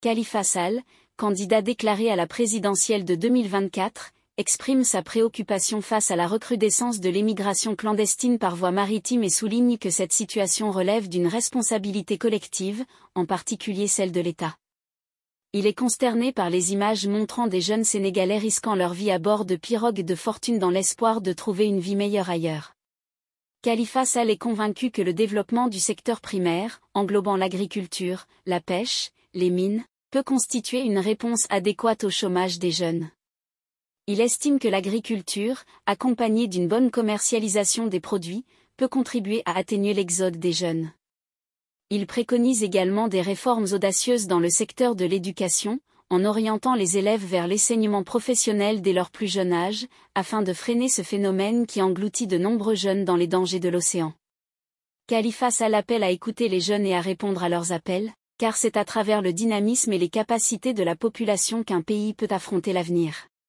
Khalifa Sal, candidat déclaré à la présidentielle de 2024, exprime sa préoccupation face à la recrudescence de l'émigration clandestine par voie maritime et souligne que cette situation relève d'une responsabilité collective, en particulier celle de l'État. Il est consterné par les images montrant des jeunes Sénégalais risquant leur vie à bord de pirogues de fortune dans l'espoir de trouver une vie meilleure ailleurs. Khalifa Sal est convaincu que le développement du secteur primaire, englobant l'agriculture, la pêche, les mines, peut constituer une réponse adéquate au chômage des jeunes. Il estime que l'agriculture, accompagnée d'une bonne commercialisation des produits, peut contribuer à atténuer l'exode des jeunes. Il préconise également des réformes audacieuses dans le secteur de l'éducation, en orientant les élèves vers l'enseignement professionnel dès leur plus jeune âge, afin de freiner ce phénomène qui engloutit de nombreux jeunes dans les dangers de l'océan. Khalifa a l'appel à écouter les jeunes et à répondre à leurs appels, car c'est à travers le dynamisme et les capacités de la population qu'un pays peut affronter l'avenir.